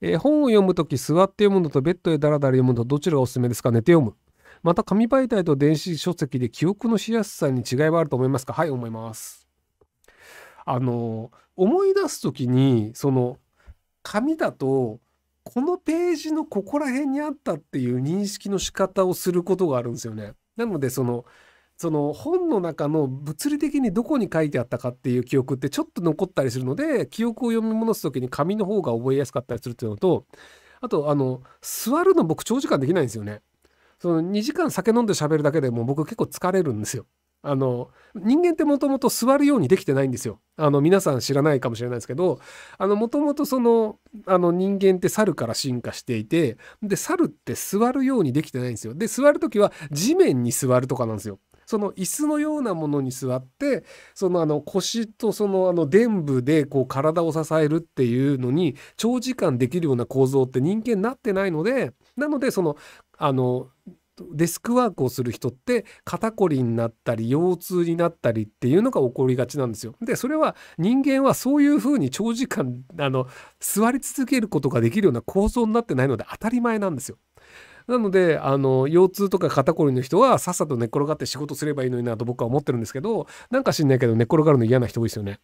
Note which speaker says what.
Speaker 1: えー、本を読むとき座って読むのとベッドでダラダラ読むのとどちらがおすすめですか寝て読む。また紙媒体と電子書籍で記憶のしやすさに違いはあると思いますかはい、思います。あの、思い出すときに、その、紙だと、このページのここら辺にあったっていう認識の仕方をすることがあるんですよね。なので、その、その本の中の物理的にどこに書いてあったかっていう記憶ってちょっと残ったりするので記憶を読み戻す時に紙の方が覚えやすかったりするっていうのとあとあの座るの僕長時間できないんですよね。その2時間酒飲んで喋るだけでも僕結構疲れるんですよ。あの人間ってもともと座るようにできてないんですよ。あの皆さん知らないかもしれないですけどもともとそのあの人間って猿から進化していてで猿って座るようにできてないんですよ。で座る時は地面に座るとかなんですよ。その椅子のようなものに座ってそのあの腰とそのあの臀部でこう体を支えるっていうのに長時間できるような構造って人間になってないのでなのでそのあのデスクワークをする人って肩こりになったり腰痛になったりっていうのが起こりがちなんですよ。でそれは人間はそういうふうに長時間あの座り続けることができるような構造になってないので当たり前なんですよ。なのであの腰痛とか肩こりの人はさっさと寝っ転がって仕事すればいいのになと僕は思ってるんですけどなんか知んないけど寝っ転がるの嫌な人多いですよね。